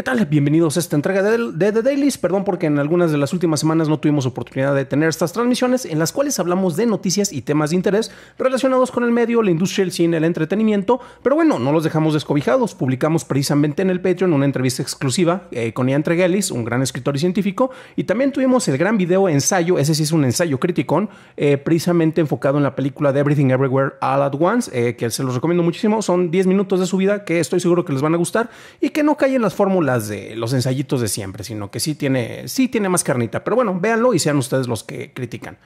¿Qué tal? Bienvenidos a esta entrega de, The Dailies. Perdón porque en algunas de las últimas semanas no tuvimos oportunidad de tener estas transmisiones en las cuales hablamos de noticias y temas de interés relacionados con el medio, la industria, el cine, el entretenimiento. Pero bueno, no los dejamos descobijados. Publicamos precisamente en el Patreon una entrevista exclusiva eh, con Ian Tregelis, un gran escritor y científico. Y también tuvimos el gran video ensayo, ese sí es un ensayo criticón, eh, precisamente enfocado en la película de Everything Everywhere All At Once, eh, que se los recomiendo muchísimo. Son 10 minutos de su vida que estoy seguro que les van a gustar y que no caen las fórmulas de los ensayitos de siempre, sino que sí tiene, tiene más carnita. Pero bueno, véanlo y sean ustedes los que critican.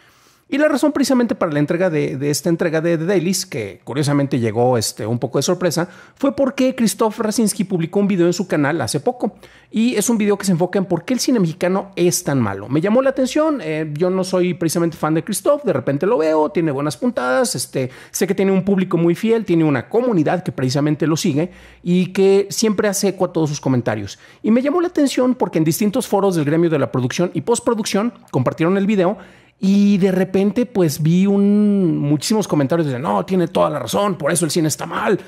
Y la razón precisamente para la entrega de, esta entrega de The Dailies, que curiosamente llegó este, un poco de sorpresa, fue porque Christoph Racinski publicó un video en su canal hace poco, y es un video que se enfoca en por qué el cine mexicano es tan malo. Me llamó la atención, eh, yo no soy precisamente fan de Christoph, de repente lo veo, tiene buenas puntadas, este, sé que tiene un público muy fiel, tiene una comunidad que precisamente lo sigue y que siempre hace eco a todos sus comentarios. Y me llamó la atención porque en distintos foros del gremio de la producción y postproducción compartieron el video y de repente, pues vi un, muchísimos comentarios de no, tiene toda la razón, por eso el cine está mal.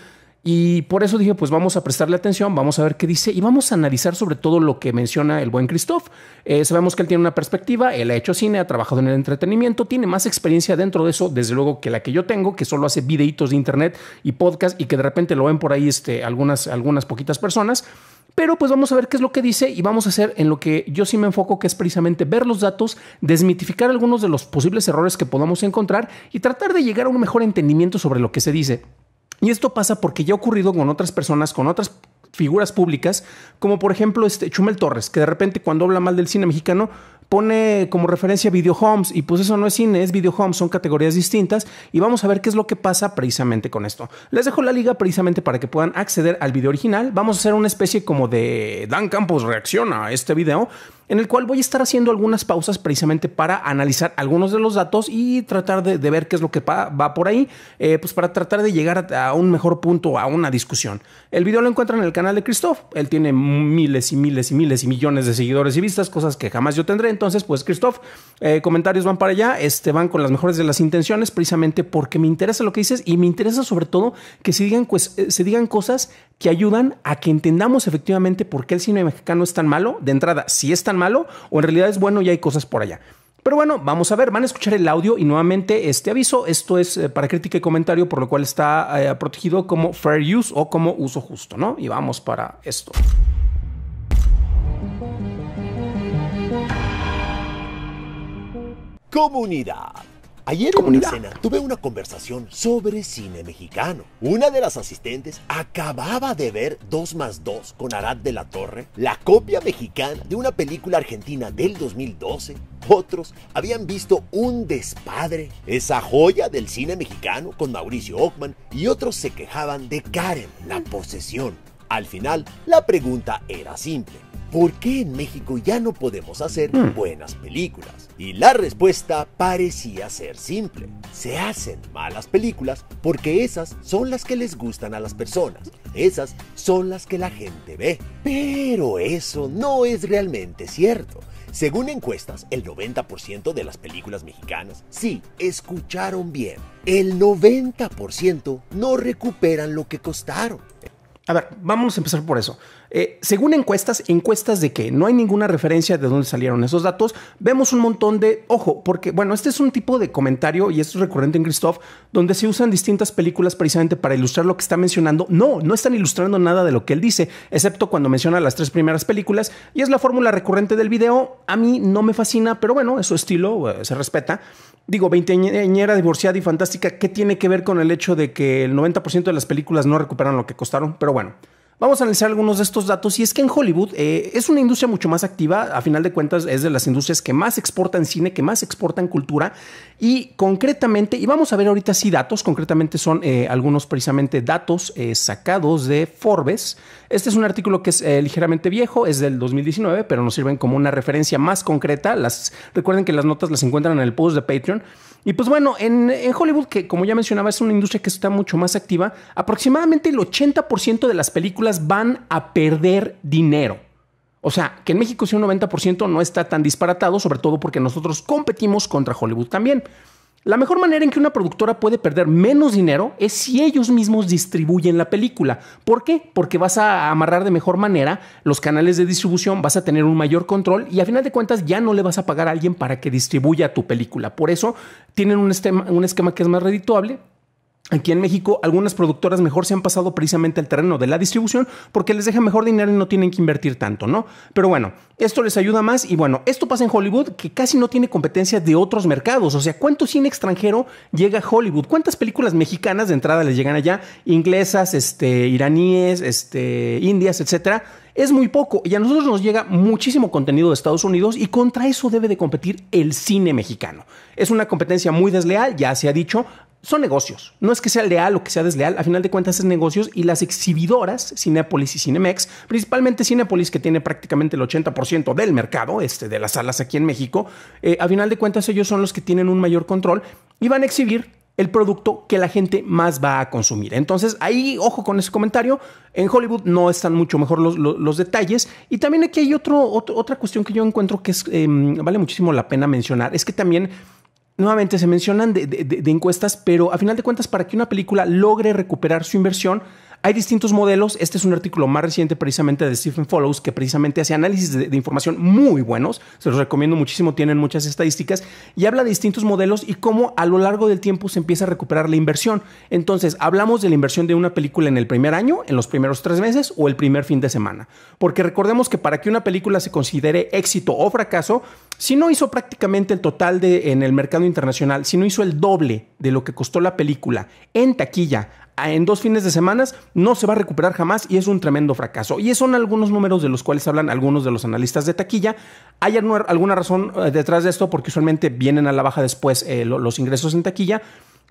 Y por eso dije, pues vamos a prestarle atención, vamos a ver qué dice y vamos a analizar sobre todo lo que menciona el buen Christoph. Eh, sabemos que él tiene una perspectiva, él ha hecho cine, ha trabajado en el entretenimiento, tiene más experiencia dentro de eso, desde luego que la que yo tengo, que solo hace videitos de internet y podcast y que de repente lo ven por ahí este, algunas, algunas poquitas personas. Pero pues vamos a ver qué es lo que dice y vamos a hacer en lo que yo sí me enfoco, que es precisamente ver los datos, desmitificar algunos de los posibles errores que podamos encontrar y tratar de llegar a un mejor entendimiento sobre lo que se dice. Y esto pasa porque ya ha ocurrido con otras personas, con otras figuras públicas, como por ejemplo este Chumel Torres, que de repente cuando habla mal del cine mexicano pone como referencia video homes y pues eso no es cine, es video homes, son categorías distintas y vamos a ver qué es lo que pasa precisamente con esto. Les dejo la liga precisamente para que puedan acceder al video original. Vamos a hacer una especie como de Dan Campos reacciona a este video en el cual voy a estar haciendo algunas pausas precisamente para analizar algunos de los datos y tratar de, ver qué es lo que va, por ahí, eh, pues para tratar de llegar a, un mejor punto, a una discusión. El video lo encuentran en el canal de Christoph, él tiene miles y miles y miles y millones de seguidores y vistas, cosas que jamás yo tendré, entonces pues Christoph, eh, comentarios van para allá, este, van con las mejores de las intenciones precisamente porque me interesa lo que dices y me interesa sobre todo que se digan, pues, eh, se digan cosas que ayudan a que entendamos efectivamente por qué el cine mexicano es tan malo, de entrada, si es tan malo o en realidad es bueno y hay cosas por allá. Pero bueno, vamos a ver, van a escuchar el audio y nuevamente este aviso, esto es eh, para crítica y comentario, por lo cual está eh, protegido como fair use o como uso justo, ¿no? Y vamos para esto. Comunidad. Ayer en una escena tuve una conversación sobre cine mexicano. Una de las asistentes acababa de ver 2 más 2 con Arad de la Torre, la copia mexicana de una película argentina del 2012. Otros habían visto Un despadre, esa joya del cine mexicano con Mauricio Ockman, y otros se quejaban de Karen, la posesión. Al final, la pregunta era simple. ¿por qué en México ya no podemos hacer hmm. buenas películas? Y la respuesta parecía ser simple. Se hacen malas películas porque esas son las que les gustan a las personas. Esas son las que la gente ve. Pero eso no es realmente cierto. Según encuestas, el 90% de las películas mexicanas, sí, escucharon bien, el 90% no recuperan lo que costaron. A ver, vamos a empezar por eso. Eh, según encuestas, encuestas de qué? No hay ninguna referencia de dónde salieron esos datos. Vemos un montón de, ojo, porque, bueno, este es un tipo de comentario y esto es recurrente en Christoph, donde se usan distintas películas precisamente para ilustrar lo que está mencionando. No, no están ilustrando nada de lo que él dice, excepto cuando menciona las tres primeras películas y es la fórmula recurrente del video. A mí no me fascina, pero bueno, es su estilo, eh, se respeta. Digo, veinteañera divorciada y fantástica, ¿qué tiene que ver con el hecho de que el 90% de las películas no recuperan lo que costaron? Pero bueno. Vamos a analizar algunos de estos datos y es que en Hollywood eh, es una industria mucho más activa, a final de cuentas es de las industrias que más exportan cine, que más exportan cultura y concretamente, y vamos a ver ahorita sí datos, concretamente son eh, algunos precisamente datos eh, sacados de Forbes. Este es un artículo que es ligeramente viejo, es del 2019, pero nos sirven como una referencia más concreta. recuerden que las notas las encuentran en el post de Patreon. Y pues bueno, en, Hollywood, que como ya mencionaba es una industria que está mucho más activa, aproximadamente el 80% de las películas van a perder dinero. O sea, que en México si un 90% no está tan disparatado, sobre todo porque nosotros competimos contra Hollywood también. La mejor manera en que una productora puede perder menos dinero es si ellos mismos distribuyen la película. ¿Por qué? Porque vas a amarrar de mejor manera los canales de distribución, vas a tener un mayor control y a final de cuentas ya no le vas a pagar a alguien para que distribuya tu película. Por eso tienen un esquema, un esquema que es más redituable, Aquí en México, algunas productoras mejor se han pasado precisamente al terreno de la distribución porque les deja mejor dinero y no tienen que invertir tanto, ¿no? Pero bueno, esto les ayuda más y bueno, esto pasa en Hollywood que casi no tiene competencia de otros mercados. O sea, ¿cuánto cine extranjero llega a Hollywood? ¿Cuántas películas mexicanas de entrada les llegan allá? Inglesas, este, iraníes, este, indias, etcétera es muy poco y a nosotros nos llega muchísimo contenido de Estados Unidos y contra eso debe de competir el cine mexicano. Es una competencia muy desleal, ya se ha dicho, son negocios. No es que sea leal o que sea desleal, a final de cuentas es negocios y las exhibidoras, Cinepolis y Cinemex, principalmente Cinepolis que tiene prácticamente el 80% del mercado este, de las salas aquí en México, eh, a final de cuentas ellos son los que tienen un mayor control y van a exhibir el producto que la gente más va a consumir. Entonces, ahí, ojo con ese comentario, en Hollywood no están mucho mejor los, detalles. Y también aquí hay otro, otra cuestión que yo encuentro que es, em, vale muchísimo la pena mencionar, es que también nuevamente se mencionan de, encuestas, pero a final de cuentas, para que una película logre recuperar su inversión, hay distintos modelos. Este es un artículo más reciente precisamente de Stephen Follows, que precisamente hace análisis de, de información muy buenos. Se los recomiendo muchísimo, tienen muchas estadísticas. Y habla de distintos modelos y cómo a lo largo del tiempo se empieza a recuperar la inversión. Entonces, hablamos de la inversión de una película en el primer año, en los primeros tres meses o el primer fin de semana. Porque recordemos que para que una película se considere éxito o fracaso, si no hizo prácticamente el total de, en el mercado internacional, si no hizo el doble de lo que costó la película en taquilla en dos fines de semana, no se va a recuperar jamás y es un tremendo fracaso. Y son algunos números de los cuales hablan algunos de los analistas de taquilla. Hay alguna razón eh, detrás de esto porque usualmente vienen a la baja después eh, los ingresos en taquilla.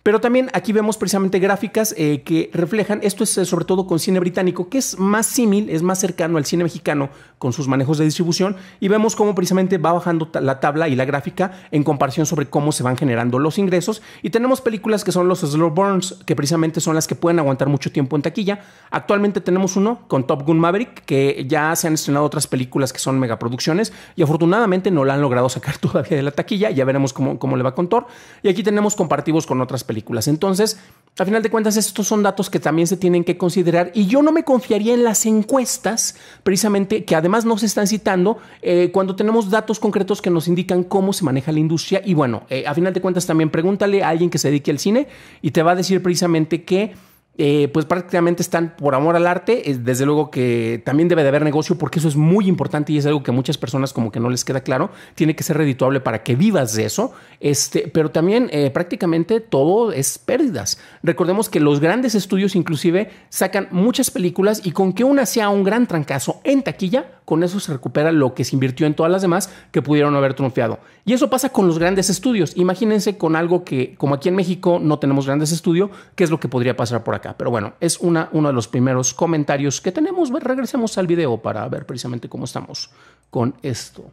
Pero también aquí vemos precisamente gráficas eh, que reflejan, esto es eh, sobre todo con cine británico, que es más símil, es más cercano al cine mexicano con sus manejos de distribución, y vemos cómo precisamente va bajando la tabla y la gráfica en comparación sobre cómo se van generando los ingresos. Y tenemos películas que son los slow burns, que precisamente son las que pueden aguantar mucho tiempo en taquilla. Actualmente tenemos uno con Top Gun Maverick, que ya se han estrenado otras películas que son megaproducciones, y afortunadamente no la han logrado sacar todavía de la taquilla, ya veremos cómo, cómo le va con Thor. Y aquí tenemos comparativos con otras películas entonces, a final de cuentas, estos son datos que también se tienen que considerar y yo no me confiaría en las encuestas, precisamente, que además no se están citando, eh, cuando tenemos datos concretos que nos indican cómo se maneja la industria. Y bueno, eh, a final de cuentas, también pregúntale a alguien que se dedique al cine y te va a decir precisamente que eh, pues prácticamente están por amor al arte. Desde luego que también debe de haber negocio porque eso es muy importante y es algo que muchas personas como que no les queda claro. Tiene que ser redituable para que vivas de eso. Este, pero también eh, prácticamente todo es pérdidas. Recordemos que los grandes estudios inclusive sacan muchas películas y con que una sea un gran trancazo en taquilla, con eso se recupera lo que se invirtió en todas las demás que pudieron haber trunfeado. Y eso pasa con los grandes estudios. Imagínense con algo que, como aquí en México no tenemos grandes estudios, ¿qué es lo que podría pasar por acá? Pero bueno, es una, uno de los primeros comentarios que tenemos. Regresemos al video para ver precisamente cómo estamos con esto.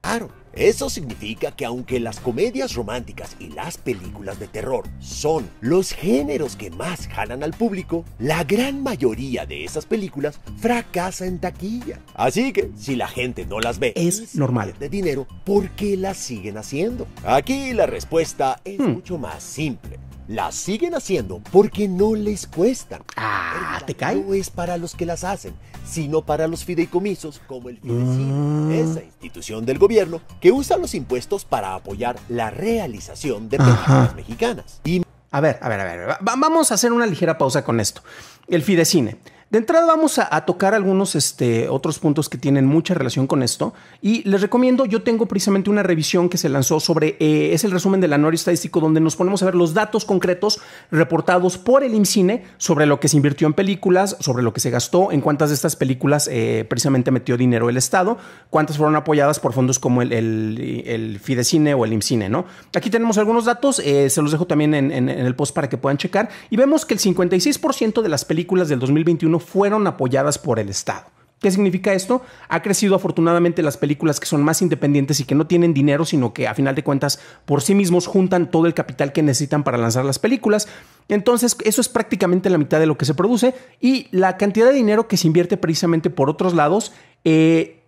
Claro. Eso significa que aunque las comedias románticas y las películas de terror son los géneros que más jalan al público, la gran mayoría de esas películas fracasa en taquilla. Así que si la gente no las ve, es normal. De dinero, ¿por qué las siguen haciendo? Aquí la respuesta es hmm. mucho más simple. Las siguen haciendo porque no les cuesta. Ah, ¿te cae? No es para los que las hacen, sino para los fideicomisos como el ah. Fidecine, esa institución del gobierno que usa los impuestos para apoyar la realización de películas mexicanas. Y... A ver, a ver, a ver, vamos a hacer una ligera pausa con esto. El Fidecine de entrada vamos a, tocar algunos este, otros puntos que tienen mucha relación con esto y les recomiendo, yo tengo precisamente una revisión que se lanzó sobre, eh, es el resumen del anuario estadístico donde nos ponemos a ver los datos concretos reportados por el IMCINE sobre lo que se invirtió en películas, sobre lo que se gastó, en cuántas de estas películas eh, precisamente metió dinero el Estado, cuántas fueron apoyadas por fondos como el, el, Fidecine o el IMCINE, ¿no? Aquí tenemos algunos datos, eh, se los dejo también en, en el post para que puedan checar y vemos que el 56% de las películas del 2021 fueron apoyadas por el Estado. ¿Qué significa esto? Ha crecido afortunadamente las películas que son más independientes y que no tienen dinero, sino que a final de cuentas por sí mismos juntan todo el capital que necesitan para lanzar las películas. Entonces eso es prácticamente la mitad de lo que se produce y la cantidad de dinero que se invierte precisamente por otros lados eh,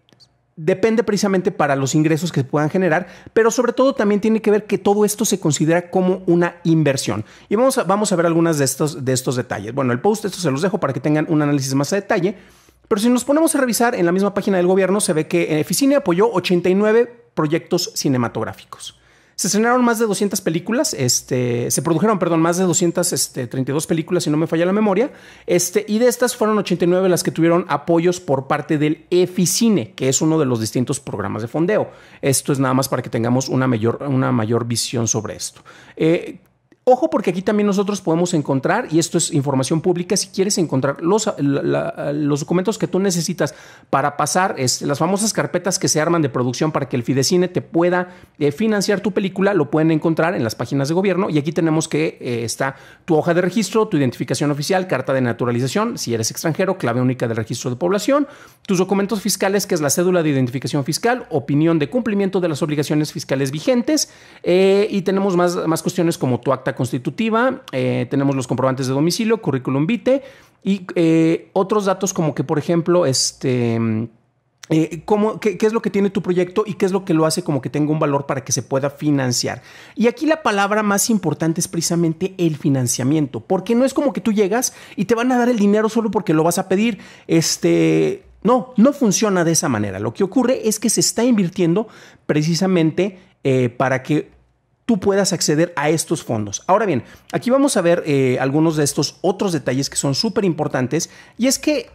depende precisamente para los ingresos que puedan generar, pero sobre todo también tiene que ver que todo esto se considera como una inversión. Y vamos a, vamos a ver algunas de estos, de estos detalles. Bueno, el post, esto se los dejo para que tengan un análisis más a detalle, pero si nos ponemos a revisar en la misma página del gobierno, se ve que eh, Eficine apoyó 89 proyectos cinematográficos. Se estrenaron más de 200 películas, este, se produjeron, perdón, más de 232 este, películas, si no me falla la memoria, este, y de estas fueron 89 las que tuvieron apoyos por parte del EFICINE, que es uno de los distintos programas de fondeo. Esto es nada más para que tengamos una mayor, una mayor visión sobre esto. Eh, Ojo porque aquí también nosotros podemos encontrar, y esto es información pública, si quieres encontrar los, los documentos que tú necesitas para pasar las famosas carpetas que se arman de producción para que el Fidecine te pueda eh, financiar tu película, lo pueden encontrar en las páginas de gobierno y aquí tenemos que eh, está tu hoja de registro, tu identificación oficial, carta de naturalización, si eres extranjero, clave única de registro de población, tus documentos fiscales, que es la cédula de identificación fiscal, opinión de cumplimiento de las obligaciones fiscales vigentes eh, y tenemos más cuestiones como tu acta constitutiva, eh, tenemos los comprobantes de domicilio, currículum vitae y eh, otros datos como que, por ejemplo, este... Mm, eh, qué, es lo que tiene tu proyecto y qué es lo que lo hace como que tenga un valor para que se pueda financiar. Y aquí la palabra más importante es precisamente el financiamiento, porque no es como que tú llegas y te van a dar el dinero solo porque lo vas a pedir. Este, no, no funciona de esa manera. Lo que ocurre es que se está invirtiendo precisamente para que tú puedas acceder a estos fondos. Ahora bien, aquí vamos a ver eh, algunos de estos otros detalles que son súper importantes y es que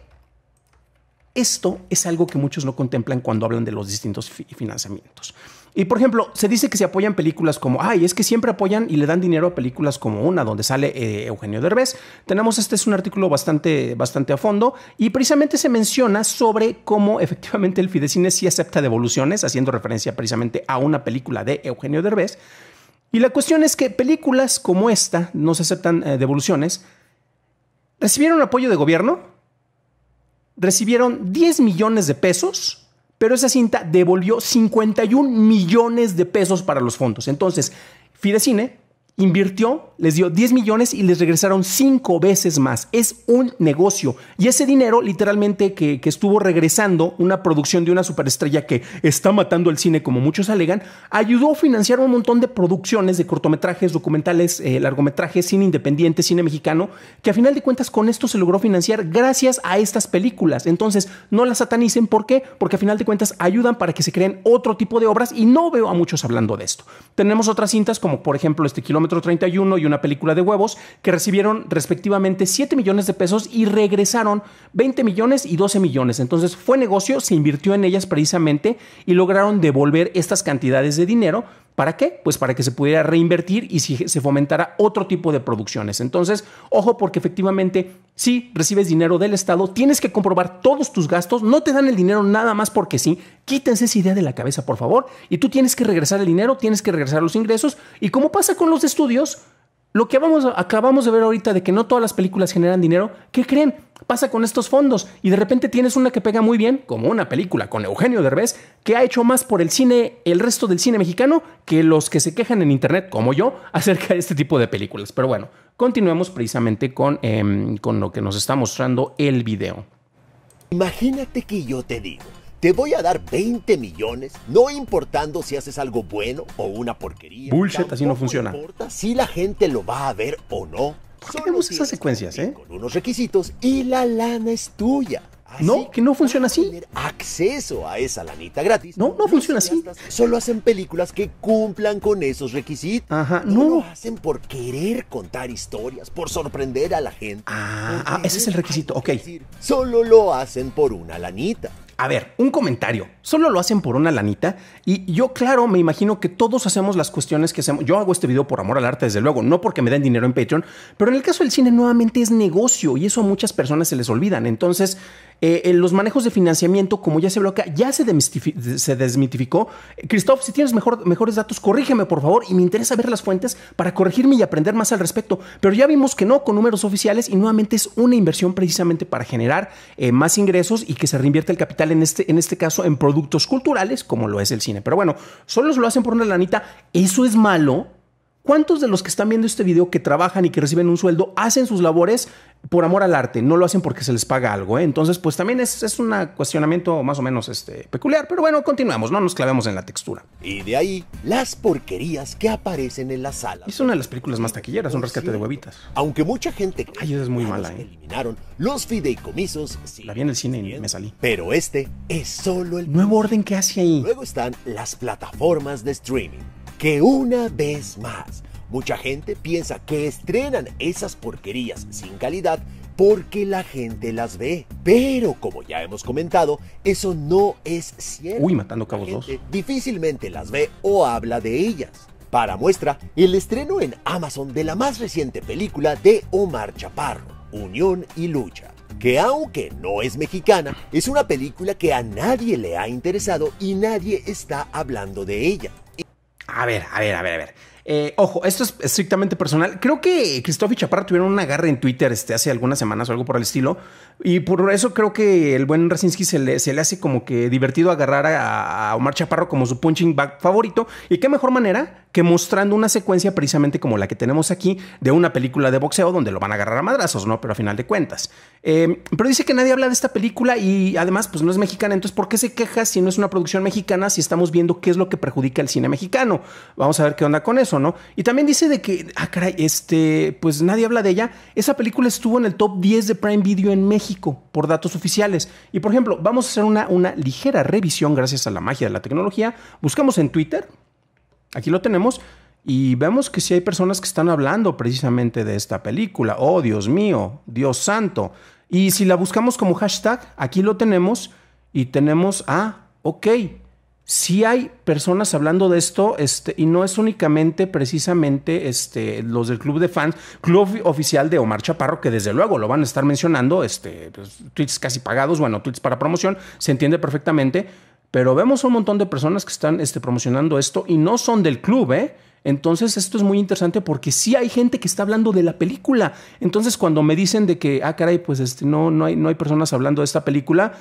esto es algo que muchos no contemplan cuando hablan de los distintos financiamientos. Y por ejemplo, se dice que se apoyan películas como, ay, es que siempre apoyan y le dan dinero a películas como una, donde sale eh, Eugenio Derbez. Tenemos este es un artículo bastante, bastante a fondo y precisamente se menciona sobre cómo efectivamente el Fidecine sí acepta devoluciones, haciendo referencia precisamente a una película de Eugenio Derbez. Y la cuestión es que películas como esta, no se aceptan eh, devoluciones, recibieron apoyo de gobierno, recibieron 10 millones de pesos, pero esa cinta devolvió 51 millones de pesos para los fondos. Entonces, Fidecine Invirtió, les dio 10 millones y les regresaron 5 veces más. Es un negocio. Y ese dinero literalmente que, estuvo regresando una producción de una superestrella que está matando el cine como muchos alegan, ayudó a financiar un montón de producciones de cortometrajes, documentales, eh, largometrajes, cine independiente, cine mexicano, que a final de cuentas con esto se logró financiar gracias a estas películas. Entonces, no las satanicen. ¿Por qué? Porque a final de cuentas ayudan para que se creen otro tipo de obras y no veo a muchos hablando de esto. Tenemos otras cintas como por ejemplo este kilómetro 31 y una película de huevos, que recibieron respectivamente 7 millones de pesos y regresaron 20 millones y 12 millones. Entonces fue negocio, se invirtió en ellas precisamente y lograron devolver estas cantidades de dinero ¿Para qué? Pues para que se pudiera reinvertir y se fomentara otro tipo de producciones. Entonces, ojo porque efectivamente, si recibes dinero del Estado, tienes que comprobar todos tus gastos, no te dan el dinero nada más porque sí. Quítense esa idea de la cabeza, por favor. Y tú tienes que regresar el dinero, tienes que regresar los ingresos. Y como pasa con los estudios, lo que acabamos de ver ahorita de que no todas las películas generan dinero, ¿qué creen? Pasa con estos fondos y de repente tienes una que pega muy bien, como una película con Eugenio Derbez, que ha hecho más por el cine, el resto del cine mexicano, que los que se quejan en internet, como yo, acerca de este tipo de películas. Pero bueno, continuemos precisamente con, em, con lo que nos está mostrando el video. Imagínate que yo te digo, te voy a dar 20 millones, no importando si haces algo bueno o una porquería. Bullshit, así no funciona. importa si la gente lo va a ver o no esas secuencias, eh? Con unos requisitos y la lana es tuya. no, que no funciona así. acceso a esa lanita gratis. No, no funciona así. Solo hacen películas que cumplan con esos requisitos. Ajá, no. no. lo hacen por querer contar historias, por sorprender a la gente. Ah, ah ese es el requisito, ok. Solo lo hacen por una lanita. A ver, un comentario solo lo hacen por una lanita. Y yo, claro, me imagino que todos hacemos las cuestiones que hacemos. Yo hago este video por amor al arte, desde luego, no porque me den dinero en Patreon, pero en el caso del cine nuevamente es negocio y eso a muchas personas se les olvidan. Entonces, eh, los manejos de financiamiento, como ya se bloquea, ya se, desmitificó. Christoph, si tienes mejor, mejores datos, corrígeme por favor y me interesa ver las fuentes para corregirme y aprender más al respecto. Pero ya vimos que no, con números oficiales y nuevamente es una inversión precisamente para generar eh, más ingresos y que se reinvierte el capital, en este, en este caso, en productos productos culturales como lo es el cine. Pero bueno, solo se lo hacen por una lanita. ¿Eso es malo? ¿Cuántos de los que están viendo este video que trabajan y que reciben un sueldo hacen sus labores por amor al arte? No lo hacen porque se les paga algo. ¿eh? Entonces, pues también es, un cuestionamiento más o menos este, peculiar. Pero bueno, continuamos, no nos clavemos en la textura. Y de ahí, las porquerías que aparecen en la sala. Es una de las películas más taquilleras, un pues rescate de huevitas. Aunque mucha gente Ay, Ay, es muy mala, ¿eh? eliminaron los fideicomisos. la vi en el cine y me salí. Pero este es solo el nuevo orden que hace ahí. Luego están las plataformas de streaming que una vez más, mucha gente piensa que estrenan esas porquerías sin calidad porque la gente las ve. Pero como ya hemos comentado, eso no es cierto. Uy, matando cabos dos. Difícilmente las ve o habla de ellas. Para muestra, el estreno en Amazon de la más reciente película de Omar Chaparro, Unión y Lucha, que aunque no es mexicana, es una película que a nadie le ha interesado y nadie está hablando de ella. A ver, a ver, a ver, a ver. Eh, ojo, esto es estrictamente personal. Creo que Cristóbal y Chaparro tuvieron un agarre en Twitter este, hace algunas semanas o algo por el estilo. Y por eso creo que el buen Racinski se le, hace como que divertido agarrar a, Omar Chaparro como su punching bag favorito. Y qué mejor manera que mostrando una secuencia precisamente como la que tenemos aquí de una película de boxeo donde lo van a agarrar a madrazos, ¿no? Pero a final de cuentas. Em, pero dice que nadie habla de esta película y además pues no es mexicana, entonces ¿por qué se queja si no es una producción mexicana si estamos viendo qué es lo que perjudica al cine mexicano? Vamos a ver qué onda con eso, y también dice de que, ah, caray, este, pues nadie habla de ella. Esa película estuvo en el top 10 de Prime Video en México, por datos oficiales. Y por ejemplo, vamos a hacer una, una ligera revisión gracias a la magia de la tecnología. Buscamos en Twitter, aquí lo tenemos, y vemos que si hay personas que están hablando precisamente de esta película. Oh, Dios mío, Dios santo. Y si la buscamos como hashtag, aquí lo tenemos y tenemos, ah, ok, si hay personas hablando de esto, este, y no es únicamente precisamente este, los del club de fans, club oficial de Omar Chaparro, que desde luego lo van a estar mencionando, este, pues, tweets casi pagados, bueno, tweets para promoción, se entiende perfectamente, pero vemos un montón de personas que están este, promocionando esto y no son del club, ¿eh? Entonces esto es muy interesante porque sí hay gente que está hablando de la película. Entonces cuando me dicen de que, ah, caray, pues este, no, no, hay, no hay personas hablando de esta película,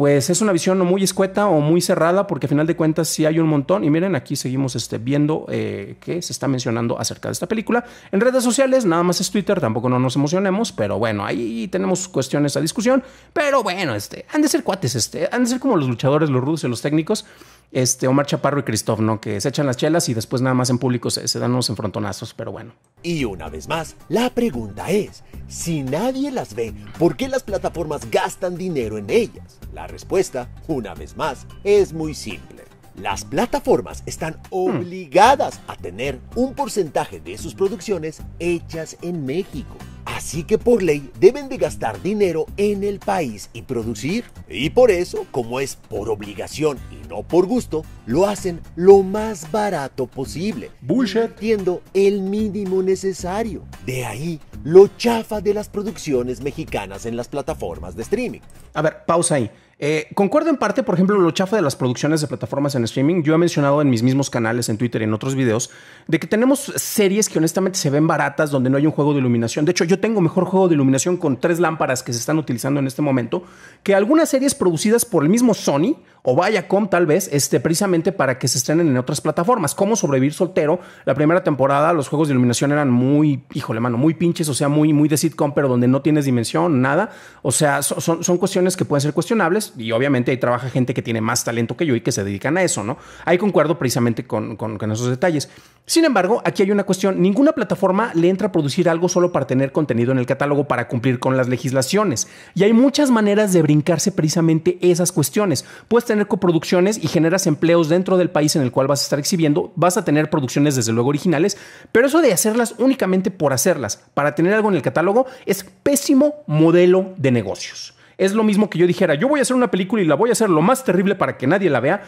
pues es una visión muy escueta o muy cerrada, porque a final de cuentas sí hay un montón. Y miren, aquí seguimos este, viendo eh, que se está mencionando acerca de esta película. En redes sociales, nada más es Twitter, tampoco no nos emocionemos, pero bueno, ahí tenemos cuestiones a discusión. Pero bueno, este, han de ser cuates, este, han de ser como los luchadores, los rudos y los técnicos este, Omar Chaparro y Cristóbal, ¿no? Que se echan las chelas y después nada más en público se, se dan unos enfrontonazos, pero bueno. Y una vez más, la pregunta es, si nadie las ve, ¿por qué las plataformas gastan dinero en ellas? La respuesta, una vez más, es muy simple. Las plataformas están obligadas a tener un porcentaje de sus producciones hechas en México. Así que por ley deben de gastar dinero en el país y producir. Y por eso, como es por obligación y no por gusto, lo hacen lo más barato posible. Bullshit. Tiendo el mínimo necesario. De ahí lo chafa de las producciones mexicanas en las plataformas de streaming. A ver, pausa ahí. Eh, concuerdo en parte, por ejemplo, lo chafa de las producciones de plataformas en streaming. Yo he mencionado en mis mismos canales, en Twitter y en otros videos, de que tenemos series que honestamente se ven baratas donde no hay un juego de iluminación. De hecho, yo tengo mejor juego de iluminación con tres lámparas que se están utilizando en este momento que algunas series producidas por el mismo Sony o Viacom tal vez, este, precisamente para que se estrenen en otras plataformas. ¿Cómo sobrevivir soltero? La primera temporada los juegos de iluminación eran muy, híjole mano, muy pinches, o sea, muy, muy de sitcom, pero donde no tienes dimensión, nada. O sea, son cuestiones que pueden ser cuestionables y obviamente ahí trabaja gente que tiene más talento que yo y que se dedican a eso, ¿no? Ahí concuerdo precisamente con, con esos detalles. Sin embargo, aquí hay una cuestión. Ninguna plataforma le entra a producir algo solo para tener contenido en el catálogo para cumplir con las legislaciones. Y hay muchas maneras de brincarse precisamente esas cuestiones. Puedes tener coproducciones y generas empleos dentro del país en el cual vas a estar exhibiendo. Vas a tener producciones desde luego originales, pero eso de hacerlas únicamente por hacerlas, para tener algo en el catálogo, es pésimo modelo de negocios. Es lo mismo que yo dijera, yo voy a hacer una película y la voy a hacer lo más terrible para que nadie la vea.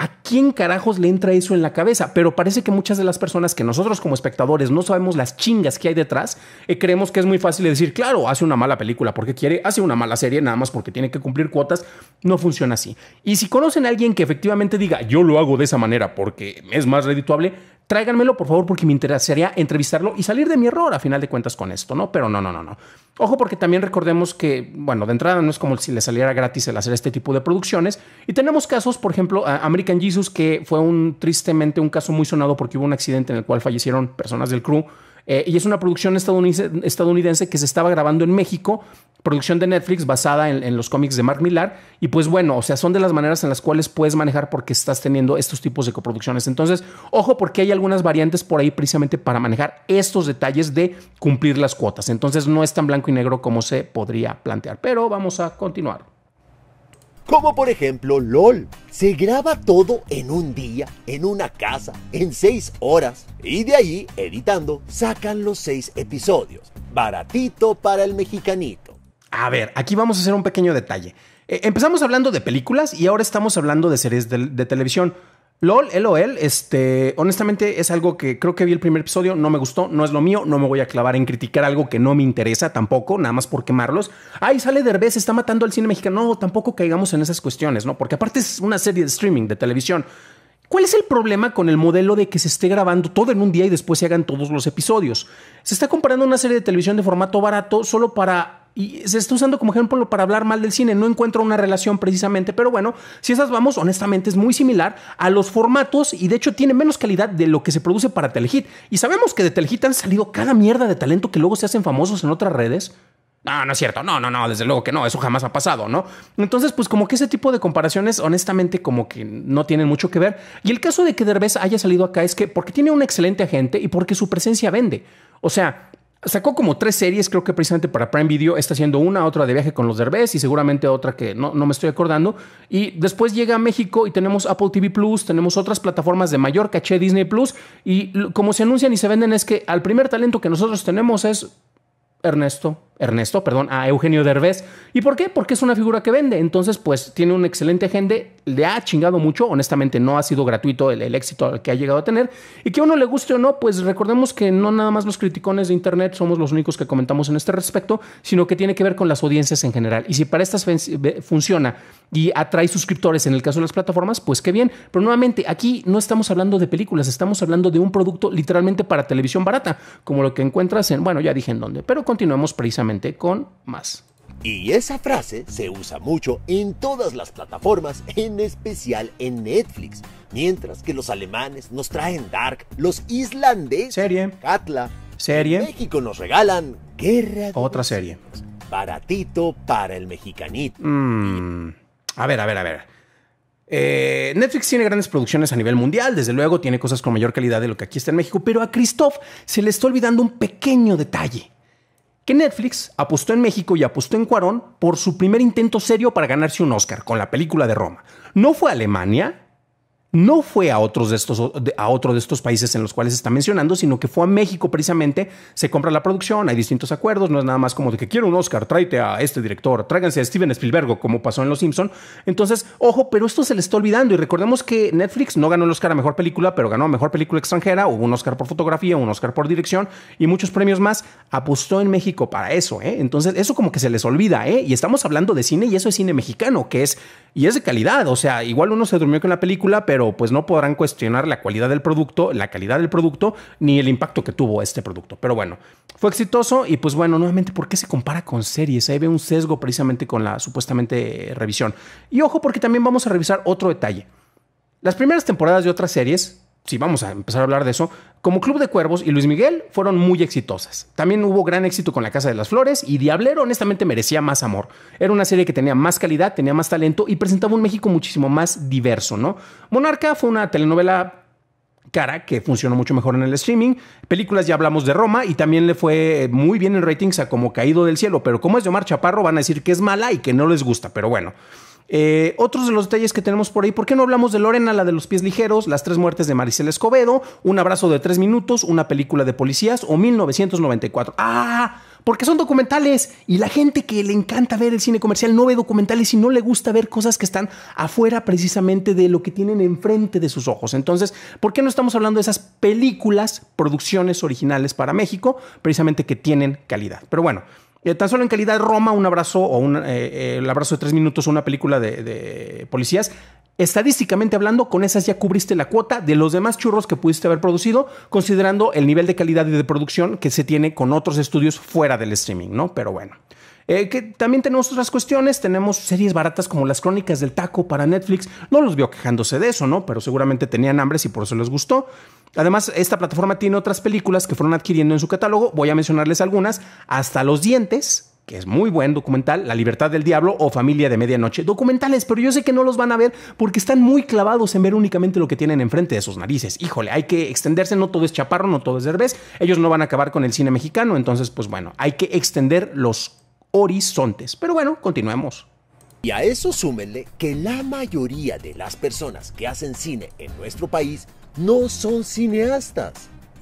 ¿A quién carajos le entra eso en la cabeza? Pero parece que muchas de las personas que nosotros como espectadores no sabemos las chingas que hay detrás, eh, creemos que es muy fácil decir, claro, hace una mala película porque quiere, hace una mala serie nada más porque tiene que cumplir cuotas. No funciona así. Y si conocen a alguien que efectivamente diga, yo lo hago de esa manera porque es más redituable, tráiganmelo por favor porque me interesaría entrevistarlo y salir de mi error a final de cuentas con esto, ¿no? Pero no, no, no, no. Ojo porque también recordemos que, bueno, de entrada no es como si le saliera gratis el hacer este tipo de producciones. Y tenemos casos, por ejemplo, América Jesus, que fue un tristemente un caso muy sonado porque hubo un accidente en el cual fallecieron personas del crew. Eh, y es una producción estadounidense, estadounidense, que se estaba grabando en México, producción de Netflix basada en, en, los cómics de Mark Millar. Y pues bueno, o sea, son de las maneras en las cuales puedes manejar porque estás teniendo estos tipos de coproducciones. Entonces, ojo porque hay algunas variantes por ahí precisamente para manejar estos detalles de cumplir las cuotas. Entonces, no es tan blanco y negro como se podría plantear. Pero vamos a continuar como por ejemplo LOL. Se graba todo en un día, en una casa, en seis horas, y de ahí, editando, sacan los seis episodios. Baratito para el mexicanito. A ver, aquí vamos a hacer un pequeño detalle. Eh, empezamos hablando de películas y ahora estamos hablando de series de televisión. LOL, LOL, este, honestamente es algo que creo que vi el primer episodio, no me gustó, no es lo mío, no me voy a clavar en criticar algo que no me interesa tampoco, nada más por quemarlos. Ay, sale Derbez, está matando al cine mexicano. No, tampoco caigamos en esas cuestiones, ¿no? Porque aparte es una serie de streaming, de televisión. ¿Cuál es el problema con el modelo de que se esté grabando todo en un día y después se hagan todos los episodios? Se está comparando una serie de televisión de formato barato solo para y se está usando como ejemplo para hablar mal del cine. No encuentro una relación precisamente, pero bueno, si esas vamos, honestamente es muy similar a los formatos y de hecho tiene menos calidad de lo que se produce para Telehit. Y sabemos que de Telehit han salido cada mierda de talento que luego se hacen famosos en otras redes. No, no es cierto. No, no, no, desde luego que no. Eso jamás ha pasado, ¿no? Entonces, pues como que ese tipo de comparaciones, honestamente, como que no tienen mucho que ver. Y el caso de que Derbez haya salido acá es que porque tiene un excelente agente y porque su presencia vende. O sea, Sacó como tres series, creo que precisamente para Prime Video. Está haciendo una, otra de viaje con los Derbez y seguramente otra que no, no me estoy acordando. Y después llega a México y tenemos Apple TV Plus, tenemos otras plataformas de mayor caché Disney Plus. Y como se anuncian y se venden es que al primer talento que nosotros tenemos es Ernesto, Ernesto, perdón, a Eugenio Derbez. ¿Y por qué? Porque es una figura que vende. Entonces, pues tiene un excelente agente, le ha chingado mucho, honestamente no ha sido gratuito el, el éxito que ha llegado a tener. Y que a uno le guste o no, pues recordemos que no nada más los criticones de Internet somos los únicos que comentamos en este respecto, sino que tiene que ver con las audiencias en general. Y si para estas funciona y atrae suscriptores en el caso de las plataformas, pues qué bien. Pero nuevamente, aquí no estamos hablando de películas, estamos hablando de un producto literalmente para televisión barata, como lo que encuentras en, bueno, ya dije en dónde, pero continuamos precisamente con más. Y esa frase se usa mucho en todas las plataformas, en especial en Netflix. Mientras que los alemanes nos traen Dark, los islandeses serie, Katla, serie, México nos regalan Guerra. Otra serie. Baratito para el mexicanito. Mm, a ver, a ver, a ver. Eh, Netflix tiene grandes producciones a nivel mundial, desde luego tiene cosas con mayor calidad de lo que aquí está en México, pero a Christoph se le está olvidando un pequeño detalle que Netflix apostó en México y apostó en Cuarón por su primer intento serio para ganarse un Oscar con la película de Roma. No fue Alemania, no fue a otros de estos, a otro de estos países en los cuales está mencionando, sino que fue a México precisamente, se compra la producción, hay distintos acuerdos, no es nada más como de que quiero un Oscar, tráete a este director, tráiganse a Steven Spielberg, como pasó en Los Simpson. Entonces, ojo, pero esto se le está olvidando y recordemos que Netflix no ganó el Oscar a Mejor Película, pero ganó a Mejor Película Extranjera, hubo un Oscar por fotografía, un Oscar por dirección y muchos premios más, apostó en México para eso, ¿eh? Entonces, eso como que se les olvida, ¿eh? Y estamos hablando de cine y eso es cine mexicano, que es, y es de calidad, o sea, igual uno se durmió con la película, pero pues no podrán cuestionar la calidad del producto, la calidad del producto, ni el impacto que tuvo este producto. Pero bueno, fue exitoso y pues bueno, nuevamente, ¿por qué se compara con series? Ahí ve un sesgo precisamente con la supuestamente revisión. Y ojo porque también vamos a revisar otro detalle. Las primeras temporadas de otras series si vamos a empezar a hablar de eso, como Club de Cuervos y Luis Miguel fueron muy exitosas. También hubo gran éxito con La Casa de las Flores y Diablero honestamente merecía más amor. Era una serie que tenía más calidad, tenía más talento y presentaba un México muchísimo más diverso, ¿no? Monarca fue una telenovela cara que funcionó mucho mejor en el streaming. Películas ya hablamos de Roma y también le fue eh, muy bien en ratings a como Caído del Cielo, pero como es de Omar Chaparro van a decir que es mala y que no les gusta, pero bueno. Eh, otros de los detalles que tenemos por ahí, ¿por qué no hablamos de Lorena, la de los pies ligeros, las tres muertes de Maricel Escobedo, un abrazo de tres minutos, una película de policías o 1994? ¡Ah! Porque son documentales y la gente que le encanta ver el cine comercial no ve documentales y no le gusta ver cosas que están afuera precisamente de lo que tienen enfrente de sus ojos. Entonces, ¿por qué no estamos hablando de esas películas, producciones originales para México, precisamente que tienen calidad? Pero bueno, eh, tan solo en calidad Roma, un abrazo o un, eh, eh, el abrazo de tres minutos, una película de, de, policías. Estadísticamente hablando, con esas ya cubriste la cuota de los demás churros que pudiste haber producido, considerando el nivel de calidad y de producción que se tiene con otros estudios fuera del streaming, ¿no? Pero bueno. Eh, que también tenemos otras cuestiones, tenemos series baratas como Las Crónicas del Taco para Netflix. No los vio quejándose de eso, ¿no? Pero seguramente tenían hambre y por eso les gustó. Además, esta plataforma tiene otras películas que fueron adquiriendo en su catálogo. Voy a mencionarles algunas. Hasta los dientes, que es muy buen documental, La libertad del diablo o Familia de Medianoche. Documentales, pero yo sé que no los van a ver porque están muy clavados en ver únicamente lo que tienen enfrente de sus narices. Híjole, hay que extenderse, no todo es chaparro, no todo es derbez. Ellos no van a acabar con el cine mexicano, entonces pues bueno, hay que extender los horizontes. Pero bueno, continuemos. Y a eso súmenle que la mayoría de las personas que hacen cine en nuestro país no son cineastas.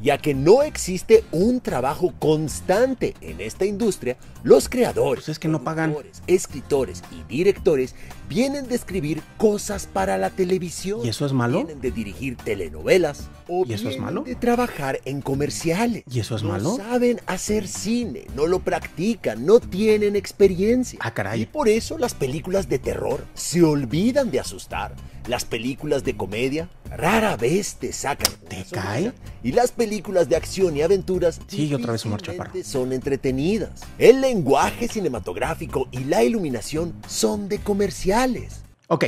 Ya que no existe un trabajo constante en esta industria, los creadores, pues es que no pagan. escritores y directores Vienen de escribir cosas para la televisión. ¿Y eso es malo? Vienen de dirigir telenovelas. ¿Y eso es malo? De trabajar en comerciales. ¿Y eso es malo? No saben hacer cine, no lo practican, no tienen experiencia. Ah, caray. Y por eso las películas de terror se olvidan de asustar. Las películas de comedia rara vez te sacan. ¿Te cae? Y las películas de acción y aventuras sí, otra vez son entretenidas. El lenguaje cinematográfico y la iluminación son de comercial. Ok,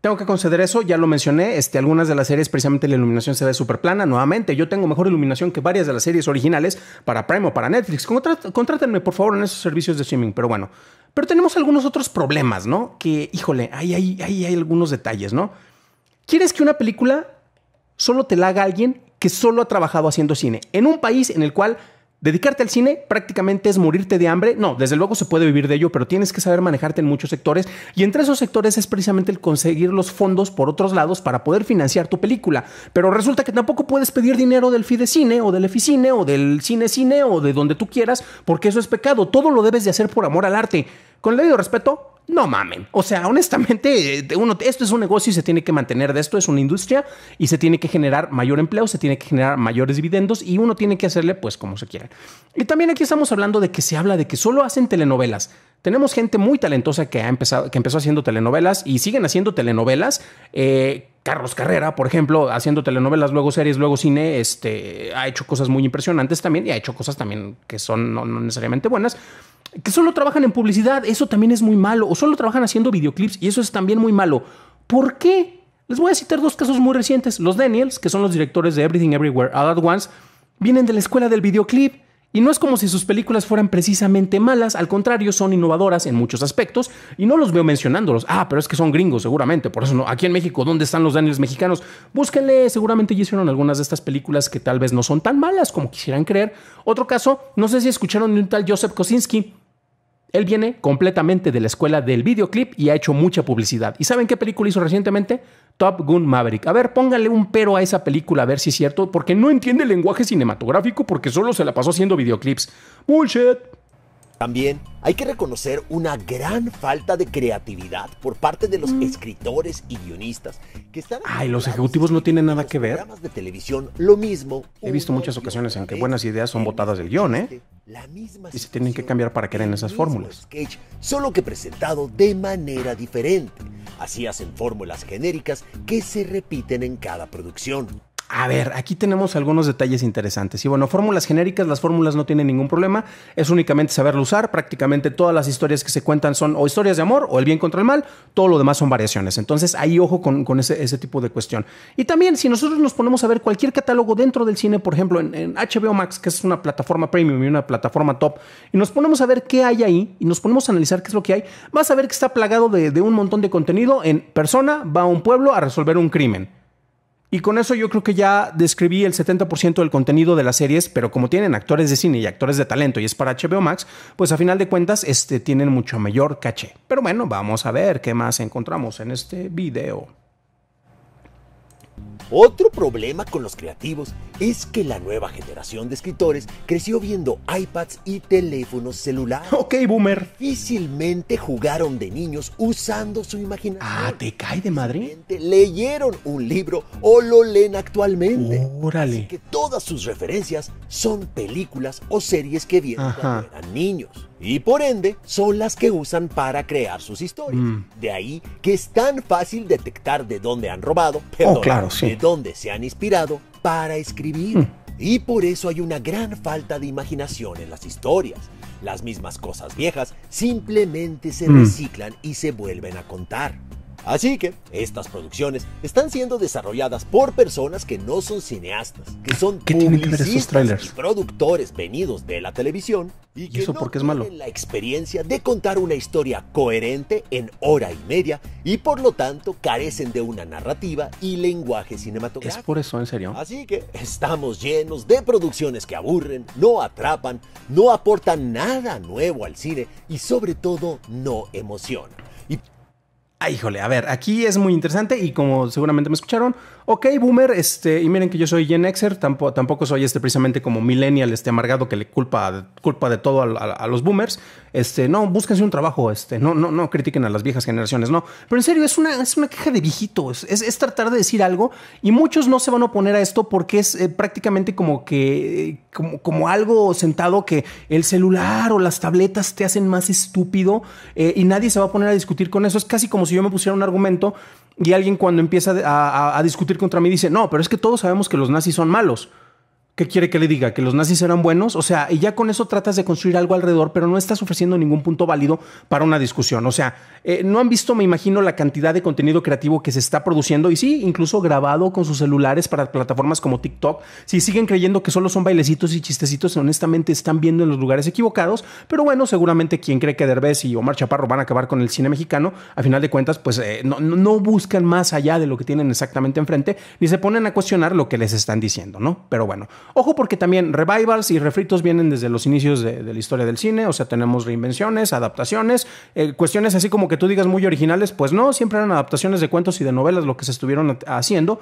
tengo que conceder eso, ya lo mencioné, este, algunas de las series precisamente la iluminación se ve súper plana, nuevamente, yo tengo mejor iluminación que varias de las series originales para Prime o para Netflix, contrátenme por favor en esos servicios de streaming, pero bueno, pero tenemos algunos otros problemas, ¿no? Que, híjole, ahí hay, hay algunos detalles, ¿no? ¿Quieres que una película solo te la haga alguien que solo ha trabajado haciendo cine, en un país en el cual Dedicarte al cine prácticamente es morirte de hambre. No, desde luego se puede vivir de ello, pero tienes que saber manejarte en muchos sectores. Y entre esos sectores es precisamente el conseguir los fondos por otros lados para poder financiar tu película. Pero resulta que tampoco puedes pedir dinero del Fidecine o del Eficine o del Cine Cine o de donde tú quieras, porque eso es pecado. Todo lo debes de hacer por amor al arte. Con ley debido respeto, no mamen. O sea, honestamente, uno, esto es un negocio y se tiene que mantener de esto, es una industria y se tiene que generar mayor empleo, se tiene que generar mayores dividendos y uno tiene que hacerle pues como se quiera. Y también aquí estamos hablando de que se habla de que solo hacen telenovelas. Tenemos gente muy talentosa que, ha empezado, empezó haciendo telenovelas y siguen haciendo telenovelas. Eh, Carlos Carrera, por ejemplo, haciendo telenovelas, luego series, luego cine, este, ha hecho cosas muy impresionantes también y ha hecho cosas también que son no necesariamente buenas que solo trabajan en publicidad, eso también es muy malo, o solo trabajan haciendo videoclips y eso es también muy malo. ¿Por qué? Les voy a citar dos casos muy recientes. Los Daniels, que son los directores de Everything Everywhere All At Once, vienen de la escuela del videoclip. Y no es como si sus películas fueran precisamente malas, al contrario, son innovadoras en muchos aspectos y no los veo mencionándolos. Ah, pero es que son gringos, seguramente, por eso no. Aquí en México, ¿dónde están los Daniels mexicanos? Búsquenle, seguramente ya hicieron algunas de estas películas que tal vez no son tan malas como quisieran creer. Otro caso, no sé si escucharon de un tal Joseph Kosinski, él viene completamente de la escuela del videoclip y ha hecho mucha publicidad. ¿Y saben qué película hizo recientemente? Top Gun Maverick. A ver, póngale un pero a esa película a ver si es cierto, porque no entiende el lenguaje cinematográfico porque solo se la pasó haciendo videoclips. Bullshit. También hay que reconocer una gran falta de creatividad por parte de los mm. escritores y guionistas que están. Ay, los ejecutivos no tienen nada que ver. Programas de televisión, lo mismo. He visto muchas ocasiones en que buenas ideas son botadas del guión, ¿eh? La misma y se tienen que cambiar para que eran esas fórmulas. solo que presentado de manera diferente. Así hacen fórmulas genéricas que se repiten en cada producción. A ver, aquí tenemos algunos detalles interesantes. Y bueno, fórmulas genéricas, las fórmulas no tienen ningún problema, es únicamente saberlo usar. Prácticamente todas las historias que se cuentan son o historias de amor o el bien contra el mal, todo lo demás son variaciones. Entonces, ahí ojo con, ese, tipo de cuestión. Y también, si nosotros nos ponemos a ver cualquier catálogo dentro del cine, por ejemplo, en, HBO Max, que es una plataforma premium y una plataforma top, y nos ponemos a ver qué hay ahí y nos ponemos a analizar qué es lo que hay, vas a ver que está plagado de un montón de contenido en persona va a un pueblo a resolver un crimen y con eso yo creo que ya describí el 70% del contenido de las series, pero como tienen actores de cine y actores de talento y es para HBO Max, pues a final de cuentas este, tienen mucho mayor caché. Pero bueno, vamos a ver qué más encontramos en este video. Otro problema con los creativos es que la nueva generación de escritores creció viendo iPads y teléfonos celulares. Ok, boomer. Difícilmente jugaron de niños usando su imaginación. Ah, ¿te cae de madre? Leyeron un libro o lo leen actualmente. Órale. Así que todas sus referencias son películas o series que vieron cuando eran niños y por ende son las que usan para crear sus historias. Mm. De ahí que es tan fácil detectar de dónde han robado, oh, perdón, claro, de dónde se han inspirado para escribir. Mm. Y por eso hay una gran falta de imaginación en las historias. Las mismas cosas viejas simplemente se mm. reciclan y se vuelven a contar. Así que estas producciones están siendo desarrolladas por personas que no son cineastas, que son publicistas productores venidos de la televisión y, que no tienen la experiencia de contar una historia coherente en hora y media y por lo tanto carecen de una narrativa y lenguaje cinematográfico. Es por eso, en serio. Así que estamos llenos de producciones que aburren, no atrapan, no aportan nada nuevo al cine y sobre todo no emocionan. Ah, híjole, a ver, aquí es muy interesante y como seguramente me escucharon, ok, boomer, este, y miren que yo soy Gen Xer, tampoco, tampoco soy este precisamente como millennial, este amargado que le culpa, culpa de todo a los boomers, este, no, búsquense un trabajo, este, no, no, no critiquen a las viejas generaciones, no. Pero en serio, es una, es una queja de viejitos, es, tratar de decir algo y muchos no se van a oponer a esto porque es eh, prácticamente como que, eh, como, algo sentado que el celular o las tabletas te hacen más estúpido eh, y nadie se va a poner a discutir con eso. Es casi como si yo me pusiera un argumento y alguien cuando empieza a discutir contra mí dice, no, pero es que todos sabemos que los nazis son malos. ¿Qué quiere que le diga? ¿Que los nazis eran buenos? O sea, y ya con eso tratas de construir algo alrededor, pero no estás ofreciendo ningún punto válido para una discusión. O sea, eh, no han visto, me imagino, la cantidad de contenido creativo que se está produciendo y sí, incluso grabado con sus celulares para plataformas como TikTok. Si siguen creyendo que solo son bailecitos y chistecitos, honestamente están viendo en los lugares equivocados, pero bueno, seguramente quien cree que Derbez y Omar Chaparro van a acabar con el cine mexicano, a final de cuentas, pues eh, no buscan más allá de lo que tienen exactamente enfrente, ni se ponen a cuestionar lo que les están diciendo, ¿no? Pero bueno, Ojo porque también revivals y refritos vienen desde los inicios de, la historia del cine, o sea, tenemos reinvenciones, adaptaciones, eh, cuestiones así como que tú digas muy originales, pues no, siempre eran adaptaciones de cuentos y de novelas lo que se estuvieron haciendo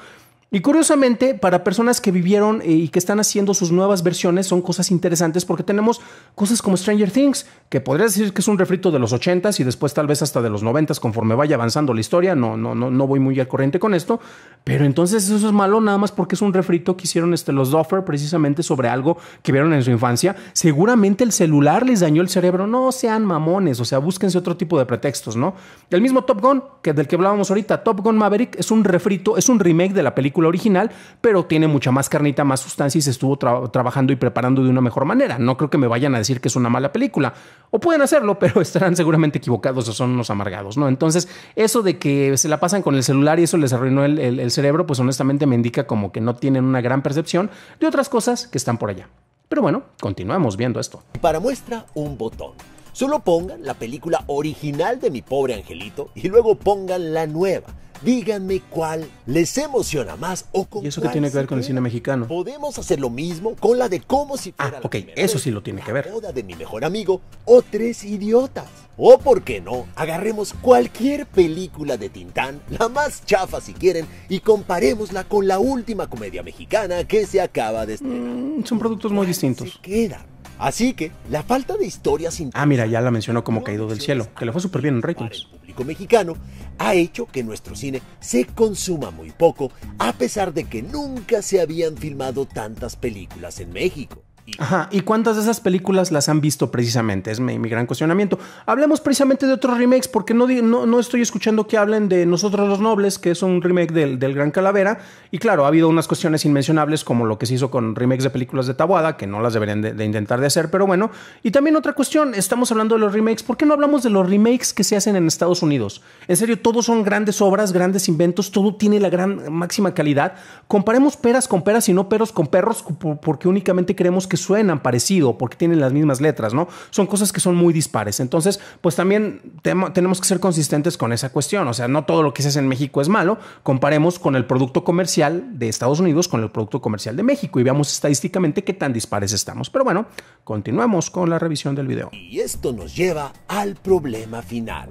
y curiosamente, para personas que vivieron eh, y que están haciendo sus nuevas versiones, son cosas interesantes porque tenemos cosas como Stranger Things, que podrías decir que es un refrito de los 80s y después tal vez hasta de los 90s conforme vaya avanzando la historia. No, no, no, no voy muy al corriente con esto, pero entonces eso es malo nada más porque es un refrito que hicieron este, los Doffer precisamente sobre algo que vieron en su infancia. Seguramente el celular les dañó el cerebro. No sean mamones, o sea, búsquense otro tipo de pretextos, ¿no? El mismo Top Gun, que del que hablábamos ahorita, Top Gun Maverick es un refrito, es un remake de la película original, pero tiene mucha más carnita, más sustancia y se estuvo trabajando y preparando de una mejor manera. No creo que me vayan a decir que es una mala película. O pueden hacerlo, pero estarán seguramente equivocados o son unos amargados, ¿no? Entonces, eso de que se la pasan con el celular y eso les arruinó el, el cerebro, pues honestamente me indica como que no tienen una gran percepción de otras cosas que están por allá. Pero bueno, continuamos viendo esto. Para muestra, un botón. Solo pongan la película original de Mi Pobre Angelito y luego pongan la nueva. Díganme cuál les emociona más o con ¿Y eso qué tiene que ver con el cine mexicano? Podemos hacer lo mismo con la de cómo si ah, fuera ah, ok, eso sí lo tiene que ver. de mi mejor amigo o tres idiotas. O por qué no, agarremos cualquier película de Tintán, la más chafa si quieren, y comparémosla con la última comedia mexicana que se acaba de mm, son productos muy distintos. queda Así que la falta de historias Ah, mira, ya la mencionó como caído del cielo, que le fue súper bien en ratings mexicano ha hecho que nuestro cine se consuma muy poco, a pesar de que nunca se habían filmado tantas películas en México. Ajá, ¿y cuántas de esas películas las han visto precisamente? Es mi, gran cuestionamiento. Hablemos precisamente de otros remakes, porque no, no, estoy escuchando que hablen de Nosotros los Nobles, que es un remake del, del, Gran Calavera. Y claro, ha habido unas cuestiones inmencionables, como lo que se hizo con remakes de películas de Tabuada, que no las deberían de, intentar de hacer, pero bueno. Y también otra cuestión, estamos hablando de los remakes, ¿por qué no hablamos de los remakes que se hacen en Estados Unidos? En serio, todos son grandes obras, grandes inventos, todo tiene la gran máxima calidad. Comparemos peras con peras y no perros con perros, porque únicamente queremos que suenan parecido porque tienen las mismas letras, ¿no? Son cosas que son muy dispares. Entonces, pues también tenemos que ser consistentes con esa cuestión. O sea, no todo lo que se hace en México es malo. Comparemos con el producto comercial de Estados Unidos con el producto comercial de México y veamos estadísticamente qué tan dispares estamos. Pero bueno, continuamos con la revisión del video. Y esto nos lleva al problema final.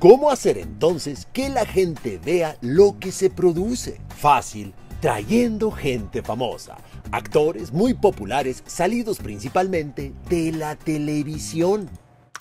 ¿Cómo hacer entonces que la gente vea lo que se produce? Fácil, trayendo gente famosa actores muy populares salidos principalmente de la televisión.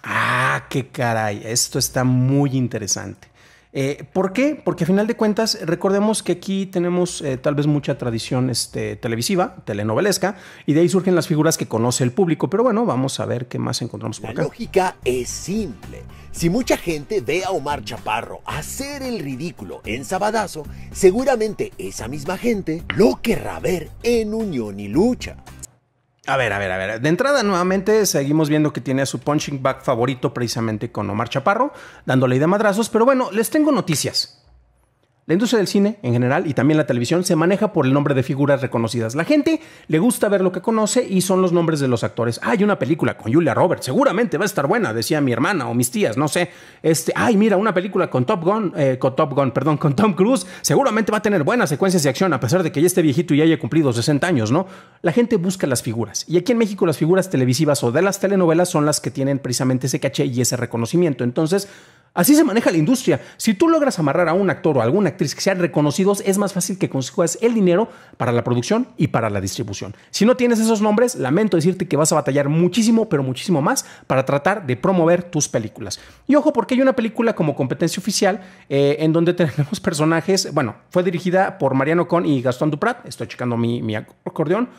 Ah, qué caray, esto está muy interesante. Eh, ¿Por qué? Porque a final de cuentas, recordemos que aquí tenemos eh, tal vez mucha tradición este, televisiva, telenovelesca, y de ahí surgen las figuras que conoce el público. Pero bueno, vamos a ver qué más encontramos por acá. La lógica es simple. Si mucha gente ve a Omar Chaparro hacer el ridículo en Sabadazo, seguramente esa misma gente lo querrá ver en Unión y Lucha. A ver, a ver, a ver. De entrada, nuevamente, seguimos viendo que tiene a su punching bag favorito precisamente con Omar Chaparro, dándole de madrazos. Pero bueno, les tengo noticias. La industria del cine en general y también la televisión se maneja por el nombre de figuras reconocidas. La gente le gusta ver lo que conoce y son los nombres de los actores. Hay una película con Julia Roberts, seguramente va a estar buena, decía mi hermana o mis tías, no sé. Este, ay, mira, una película con Top Gun, eh, con Top Gun, perdón, con Tom Cruise, seguramente va a tener buenas secuencias de acción a pesar de que ya esté viejito y haya cumplido 60 años, ¿no? La gente busca las figuras. Y aquí en México las figuras televisivas o de las telenovelas son las que tienen precisamente ese caché y ese reconocimiento. Entonces, Así se maneja la industria. Si tú logras amarrar a un actor o alguna actriz que sean reconocidos, es más fácil que consigas el dinero para la producción y para la distribución. Si no tienes esos nombres, lamento decirte que vas a batallar muchísimo, pero muchísimo más para tratar de promover tus películas. Y ojo, porque hay una película como competencia oficial eh, en donde tenemos personajes, bueno, fue dirigida por Mariano Con y Gastón Duprat, estoy checando mi, mi acordeón.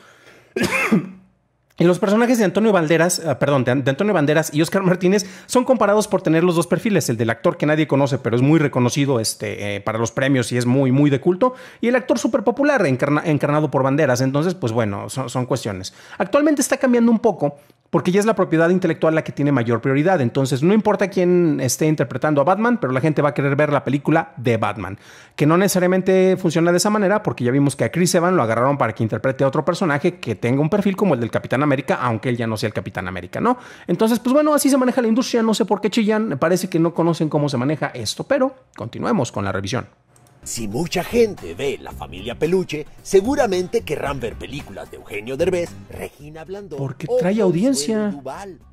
Y los personajes de Antonio Banderas, ah, perdón, Antonio Banderas y Oscar Martínez son comparados por tener los dos perfiles, el del actor que nadie conoce, pero es muy reconocido este, eh, para los premios y es muy, muy de culto, y el actor súper popular encarnado por Banderas. Entonces, pues bueno, son, cuestiones. Actualmente está cambiando un poco porque ya es la propiedad intelectual la que tiene mayor prioridad. Entonces, no importa quién esté interpretando a Batman, pero la gente va a querer ver la película de Batman, que no necesariamente funciona de esa manera, porque ya vimos que a Chris Evans lo agarraron para que interprete a otro personaje que tenga un perfil como el del Capitán América, aunque él ya no sea el Capitán América, ¿no? Entonces, pues bueno, así se maneja la industria, no sé por qué chillan, me parece que no conocen cómo se maneja esto, pero continuemos con la revisión. Si mucha gente ve La familia Peluche, seguramente querrán ver películas de Eugenio Derbez, Regina Blandón. Porque trae audiencia.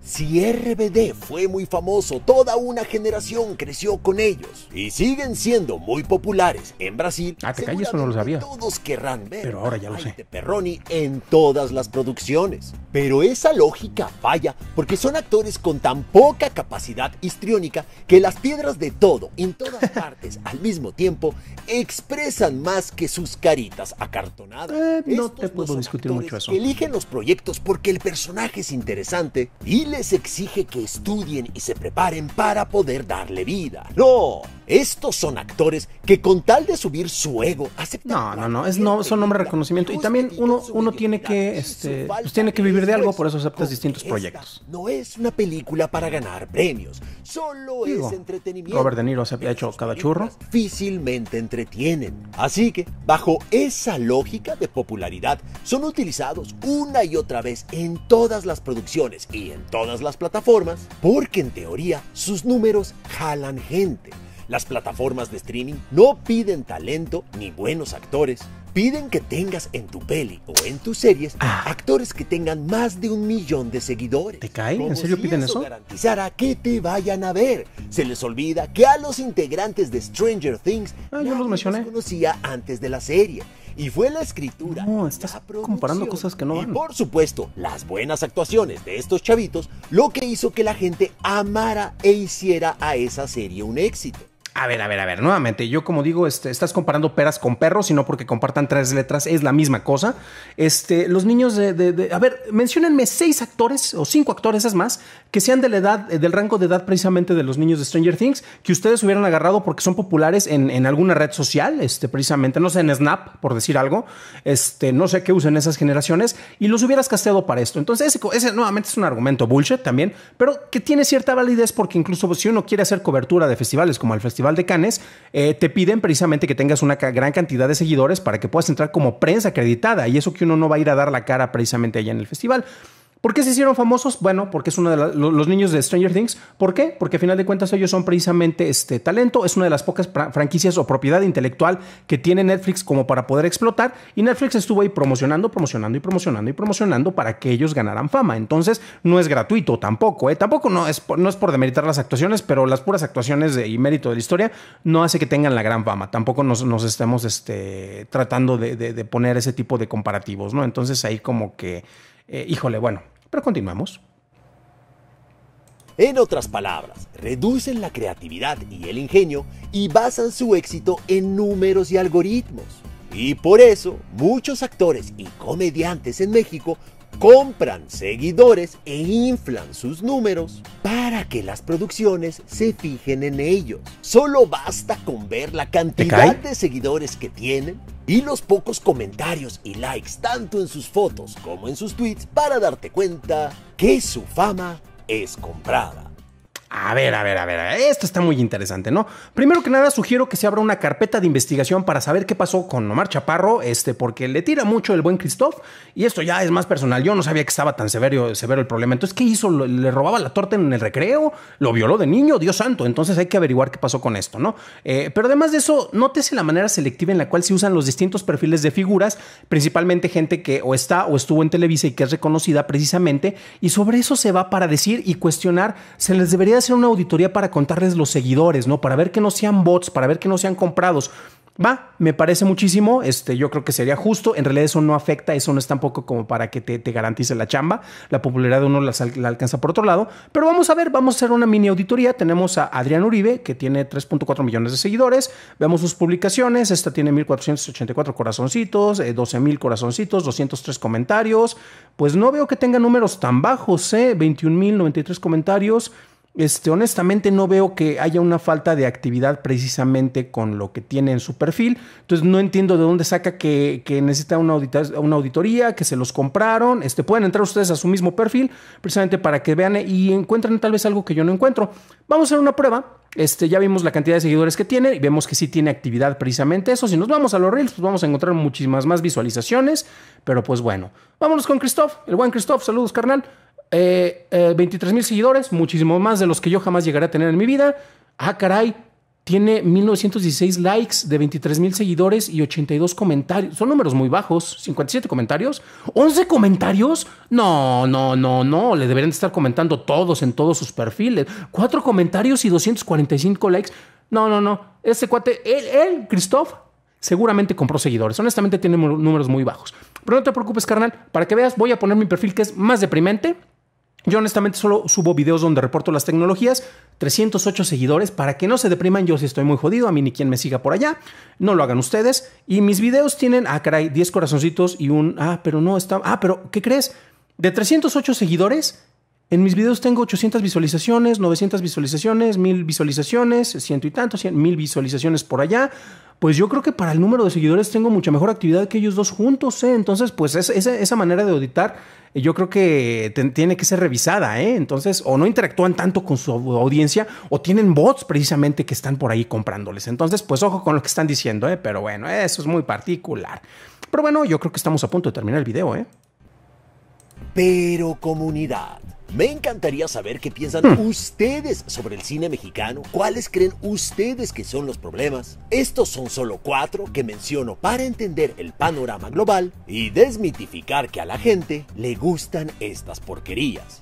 Si RBD fue muy famoso, toda una generación creció con ellos y siguen siendo muy populares en Brasil. Ah, te calles, no lo sabía. Todos querrán ver. Pero ahora ya lo sé. Perroni en todas las producciones. Pero esa lógica falla porque son actores con tan poca capacidad histriónica que las piedras de todo, en todas partes, al mismo tiempo, expresan más que sus caritas acartonadas. Eh, no te puedo discutir mucho eso. Eligen los proyectos porque el personaje es interesante y les exige que estudien y se preparen para poder darle vida. No, estos son actores que con tal de subir su ego aceptan. No, no, no, es no, son nombre de reconocimiento y también uno, uno tiene que, este, pues tiene que vivir de algo, por eso aceptas distintos proyectos. No es una película para ganar premios, solo es entretenimiento. Robert De Niro se ha hecho cada churro. Difícilmente entretienen. Así que, bajo esa lógica de popularidad, son utilizados una y otra vez en todas las producciones y en todas las plataformas, porque en teoría sus números jalan gente. Las plataformas de streaming no piden talento ni buenos actores. Piden que tengas en tu peli o en tus series ah. actores que tengan más de un millón de seguidores. ¿Te caen? ¿En serio piden eso? Garantizará que te vayan a ver. Se les olvida que a los integrantes de Stranger Things ah, yo los conocía antes de la serie y fue la escritura. No, estás comparando cosas que no van. por supuesto, las buenas actuaciones de estos chavitos lo que hizo que la gente amara e hiciera a esa serie un éxito. A ver, a ver, a ver, nuevamente, yo como digo, este, estás comparando peras con perros, sino porque compartan tres letras, es la misma cosa. Este, los niños de, a ver, menciónenme seis actores o cinco actores, es más, que sean de la edad, eh, del rango de edad precisamente de los niños de Stranger Things, que ustedes hubieran agarrado porque son populares en, alguna red social, este, precisamente, no sé, en Snap, por decir algo, este, no sé qué usen esas generaciones, y los hubieras casteado para esto. Entonces, ese, ese nuevamente es un argumento bullshit también, pero que tiene cierta validez porque incluso si uno quiere hacer cobertura de festivales como el Festival de Canes eh, te piden precisamente que tengas una gran cantidad de seguidores para que puedas entrar como prensa acreditada y eso que uno no va a ir a dar la cara precisamente allá en el festival. ¿Por qué se hicieron famosos? Bueno, porque es uno de los niños de Stranger Things. ¿Por qué? Porque a final de cuentas ellos son precisamente este talento. Es una de las pocas franquicias o propiedad intelectual que tiene Netflix como para poder explotar. Y Netflix estuvo ahí promocionando, promocionando y promocionando y promocionando para que ellos ganaran fama. Entonces no es gratuito tampoco. ¿eh? Tampoco no es, no es por demeritar las actuaciones, pero las puras actuaciones y mérito de la historia no hace que tengan la gran fama. Tampoco nos, estemos este, tratando de, de poner ese tipo de comparativos. ¿no? Entonces ahí como que eh, híjole, bueno, pero continuamos. En otras palabras, reducen la creatividad y el ingenio y basan su éxito en números y algoritmos. Y por eso, muchos actores y comediantes en México compran seguidores e inflan sus números para que las producciones se fijen en ellos. Solo basta con ver la cantidad de seguidores que tienen y los pocos comentarios y likes tanto en sus fotos como en sus tweets para darte cuenta que su fama es comprada. A ver, a ver, a ver, esto está muy interesante, ¿no? Primero que nada, sugiero que se abra una carpeta de investigación para saber qué pasó con Omar Chaparro, este, porque le tira mucho el buen Christoph, y esto ya es más personal. Yo no sabía que estaba tan severo, severo el problema. Entonces, ¿qué hizo? ¿Le robaba la torta en el recreo? ¿Lo violó de niño? Dios santo. Entonces hay que averiguar qué pasó con esto, ¿no? Eh, pero además de eso, nótese la manera selectiva en la cual se usan los distintos perfiles de figuras, principalmente gente que o está o estuvo en Televisa y que es reconocida precisamente, y sobre eso se va para decir y cuestionar, se les debería hacer una auditoría para contarles los seguidores, ¿no? Para ver que no sean bots, para ver que no sean comprados. Va, me parece muchísimo, este, yo creo que sería justo, en realidad eso no afecta, eso no es tampoco como para que te, garantice la chamba, la popularidad de uno la, alcanza por otro lado, pero vamos a ver, vamos a hacer una mini auditoría, tenemos a Adrián Uribe, que tiene 3.4 millones de seguidores, veamos sus publicaciones, esta tiene 1.484 corazoncitos, 12.000 eh, corazoncitos, 203 comentarios, pues no veo que tenga números tan bajos, ¿eh? 21.093 comentarios. Este, honestamente no veo que haya una falta de actividad precisamente con lo que tiene en su perfil. Entonces no entiendo de dónde saca que, necesita una, auditoría, que se los compraron. Este, pueden entrar ustedes a su mismo perfil precisamente para que vean y encuentren tal vez algo que yo no encuentro. Vamos a hacer una prueba. Este, ya vimos la cantidad de seguidores que tiene y vemos que sí tiene actividad precisamente eso. Si nos vamos a los Reels, pues vamos a encontrar muchísimas más visualizaciones. Pero pues bueno, vámonos con Christoph, el buen Christoph. Saludos, carnal eh, 23 eh, mil seguidores, muchísimo más de los que yo jamás llegaré a tener en mi vida. Ah, caray, tiene 1916 likes de 23 mil seguidores y 82 comentarios. Son números muy bajos, 57 comentarios, 11 comentarios. No, no, no, no, le deberían estar comentando todos en todos sus perfiles. 4 comentarios y 245 likes. No, no, no, Ese cuate, él, él, Christoph, seguramente compró seguidores. Honestamente tiene números muy bajos. Pero no te preocupes, carnal. Para que veas, voy a poner mi perfil que es más deprimente. Yo honestamente solo subo videos donde reporto las tecnologías, 308 seguidores, para que no se depriman, yo si estoy muy jodido, a mí ni quien me siga por allá, no lo hagan ustedes. Y mis videos tienen, ah, caray, 10 corazoncitos y un, ah, pero no, está, ah, pero, ¿qué crees? De 308 seguidores, en mis videos tengo 800 visualizaciones, 900 visualizaciones, 1000 visualizaciones, ciento y tanto, 1000 visualizaciones por allá pues yo creo que para el número de seguidores tengo mucha mejor actividad que ellos dos juntos, ¿eh? Entonces, pues esa manera de auditar eh, yo creo que tiene que ser revisada, ¿eh? Entonces, o no interactúan tanto con su audiencia, o tienen bots precisamente que están por ahí comprándoles. Entonces, pues ojo con lo que están diciendo, ¿eh? Pero bueno, eso es muy particular. Pero bueno, yo creo que estamos a punto de terminar el video, ¿eh? Pero comunidad. Me encantaría saber qué piensan hmm. ustedes sobre el cine mexicano, cuáles creen ustedes que son los problemas. Estos son solo cuatro que menciono para entender el panorama global y desmitificar que a la gente le gustan estas porquerías.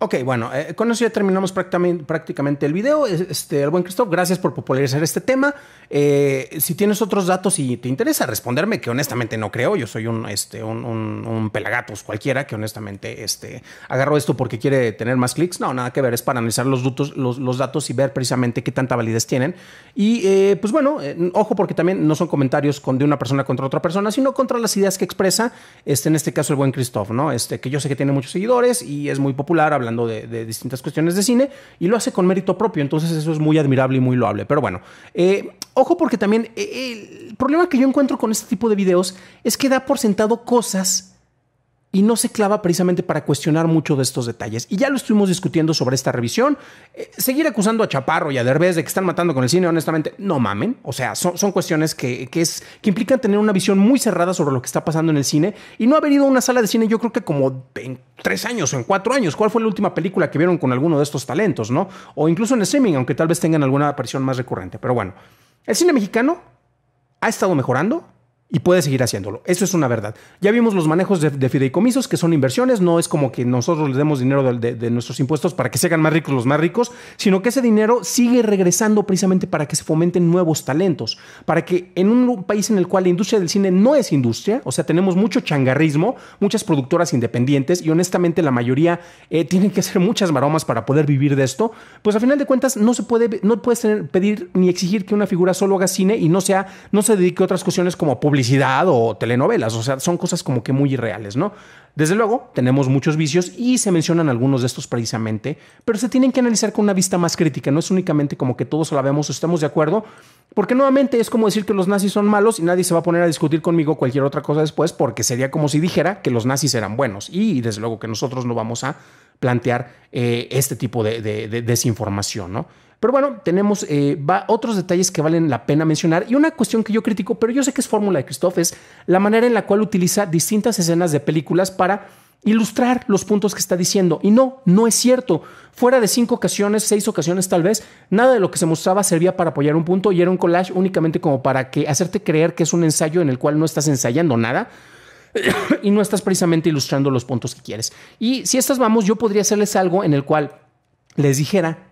Ok, bueno, eh, con eso ya terminamos prácticamente, el video. Este, el buen Christoph, gracias por popularizar este tema. Eh, si tienes otros datos y te interesa responderme, que honestamente no creo, yo soy un, este, un, pelagatos cualquiera que honestamente este, agarró esto porque quiere tener más clics. No, nada que ver, es para analizar los datos, los, datos y ver precisamente qué tanta validez tienen. Y eh, pues bueno, ojo porque también no son comentarios con, de una persona contra otra persona, sino contra las ideas que expresa, este, en este caso el buen Christoph, ¿no? Este, que yo sé que tiene muchos seguidores y es muy popular hablando de, distintas cuestiones de cine y lo hace con mérito propio. Entonces eso es muy admirable y muy loable. Pero bueno, eh, ojo porque también eh, el problema que yo encuentro con este tipo de videos es que da por sentado cosas y no se clava precisamente para cuestionar mucho de estos detalles. Y ya lo estuvimos discutiendo sobre esta revisión. Eh, seguir acusando a Chaparro y a Derbez de que están matando con el cine, honestamente, no mamen. O sea, son, cuestiones que, es, que implican tener una visión muy cerrada sobre lo que está pasando en el cine y no haber ido a una sala de cine, yo creo que como en tres años o en cuatro años. ¿Cuál fue la última película que vieron con alguno de estos talentos, no? O incluso en streaming, aunque tal vez tengan alguna aparición más recurrente. Pero bueno, el cine mexicano ha estado mejorando y puede seguir haciéndolo. Eso es una verdad. Ya vimos los manejos de, fideicomisos, que son inversiones, no es como que nosotros les demos dinero de, nuestros impuestos para que se hagan más ricos los más ricos, sino que ese dinero sigue regresando precisamente para que se fomenten nuevos talentos, para que en un país en el cual la industria del cine no es industria, o sea, tenemos mucho changarrismo, muchas productoras independientes y honestamente la mayoría eh, tienen que hacer muchas maromas para poder vivir de esto, pues a final de cuentas no se puede, no puedes pedir ni exigir que una figura solo haga cine y no sea, no se dedique a otras cuestiones como publicidad o telenovelas. O sea, son cosas como que muy irreales, ¿no? Desde luego, tenemos muchos vicios y se mencionan algunos de estos precisamente, pero se tienen que analizar con una vista más crítica. No es únicamente como que todos la vemos o estamos de acuerdo, porque nuevamente es como decir que los nazis son malos y nadie se va a poner a discutir conmigo cualquier otra cosa después, porque sería como si dijera que los nazis eran buenos y desde luego que nosotros no vamos a plantear eh, este tipo de desinformación, ¿no? Pero bueno, tenemos eh, otros detalles que valen la pena mencionar y una cuestión que yo critico, pero yo sé que es fórmula de Christoph, es la manera en la cual utiliza distintas escenas de películas para ilustrar los puntos que está diciendo. Y no, no es cierto. Fuera de cinco ocasiones, seis ocasiones tal vez, nada de lo que se mostraba servía para apoyar un punto y era un collage únicamente como para que hacerte creer que es un ensayo en el cual no estás ensayando nada y no estás precisamente ilustrando los puntos que quieres. Y si estas vamos, yo podría hacerles algo en el cual les dijera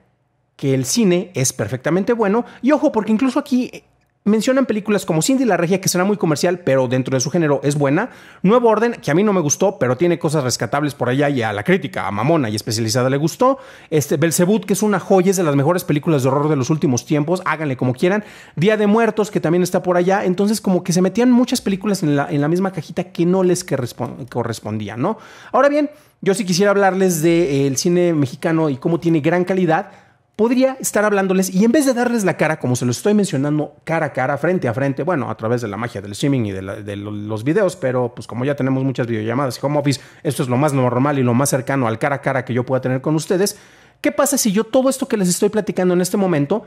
que el cine es perfectamente bueno. Y ojo, porque incluso aquí mencionan películas como Cindy la Regia, que será muy comercial, pero dentro de su género es buena. Nuevo Orden, que a mí no me gustó, pero tiene cosas rescatables por allá y a la crítica, a Mamona y especializada le gustó. Este, que es una joya, es de las mejores películas de horror de los últimos tiempos, háganle como quieran. Día de Muertos, que también está por allá. Entonces, como que se metían muchas películas en la, en la misma cajita que no les correspondía, ¿no? Ahora bien, yo sí quisiera hablarles del de, eh, cine mexicano y cómo tiene gran calidad podría estar hablándoles y en vez de darles la cara, como se lo estoy mencionando, cara a cara, frente a frente, bueno, a través de la magia del streaming y de, los videos, pero pues como ya tenemos muchas videollamadas y home office, esto es lo más normal y lo más cercano al cara a cara que yo pueda tener con ustedes. ¿Qué pasa si yo todo esto que les estoy platicando en este momento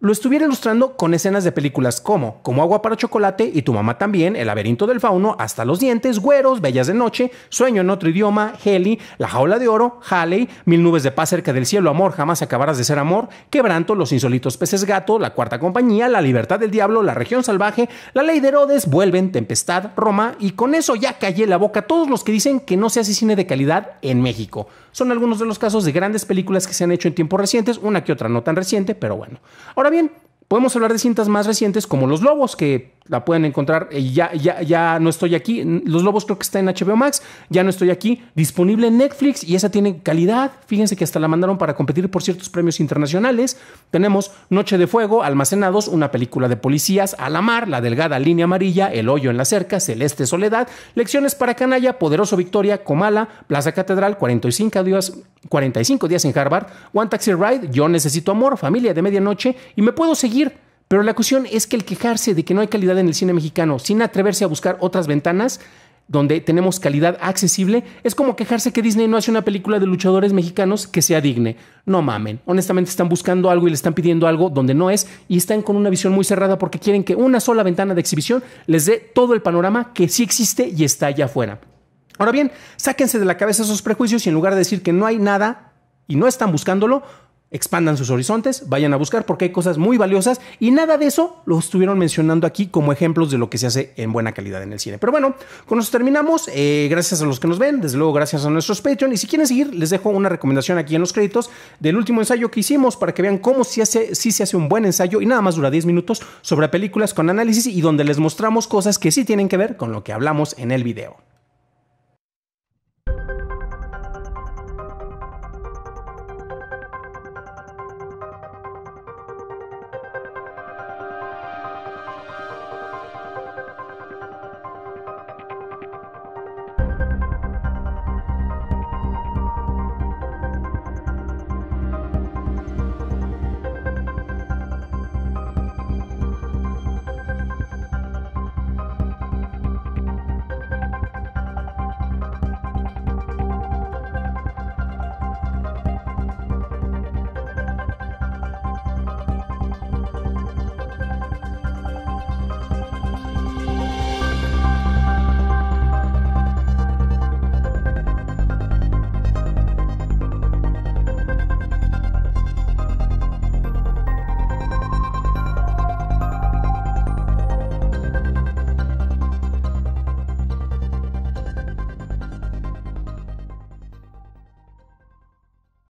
lo estuviera ilustrando con escenas de películas como Como agua para chocolate y Tu mamá también, El laberinto del fauno, Hasta los dientes, Güeros, Bellas de noche, Sueño en otro idioma, Heli, La jaula de oro, Haley, Mil nubes de paz cerca del cielo, Amor, jamás acabarás de ser amor, Quebranto, Los insólitos peces gato, La cuarta compañía, La libertad del diablo, La región salvaje, La ley de Herodes, Vuelven, Tempestad, Roma y con eso ya callé la boca a todos los que dicen que no se hace cine de calidad en México. Son algunos de los casos de grandes películas que se han hecho en tiempos recientes, una que otra no tan reciente, pero bueno. Ahora bien, podemos hablar de cintas más recientes como Los Lobos, que la pueden encontrar. Eh, ya, ya, ya no estoy aquí. Los Lobos creo que está en HBO Max. Ya no estoy aquí. Disponible en Netflix y esa tiene calidad. Fíjense que hasta la mandaron para competir por ciertos premios internacionales. Tenemos Noche de Fuego, Almacenados, una película de policías, A la Mar, La Delgada Línea Amarilla, El Hoyo en la Cerca, Celeste Soledad, Lecciones para Canalla, Poderoso Victoria, Comala, Plaza Catedral, 45 días, 45 días en Harvard, One Taxi Ride, Yo Necesito Amor, Familia de Medianoche y me puedo seguir pero la cuestión es que el quejarse de que no hay calidad en el cine mexicano sin atreverse a buscar otras ventanas donde tenemos calidad accesible, es como quejarse que Disney no hace una película de luchadores mexicanos que sea digne. No mamen, honestamente están buscando algo y le están pidiendo algo donde no es y están con una visión muy cerrada porque quieren que una sola ventana de exhibición les dé todo el panorama que sí existe y está allá afuera. Ahora bien, sáquense de la cabeza esos prejuicios y en lugar de decir que no hay nada y no están buscándolo, expandan sus horizontes, vayan a buscar porque hay cosas muy valiosas y nada de eso lo estuvieron mencionando aquí como ejemplos de lo que se hace en buena calidad en el cine. Pero bueno, con eso terminamos. Eh, gracias a los que nos ven, desde luego gracias a nuestros Patreon y si quieren seguir les dejo una recomendación aquí en los créditos del último ensayo que hicimos para que vean cómo sí se hace un buen ensayo y nada más dura 10 minutos sobre películas con análisis y donde les mostramos cosas que sí tienen que ver con lo que hablamos en el video.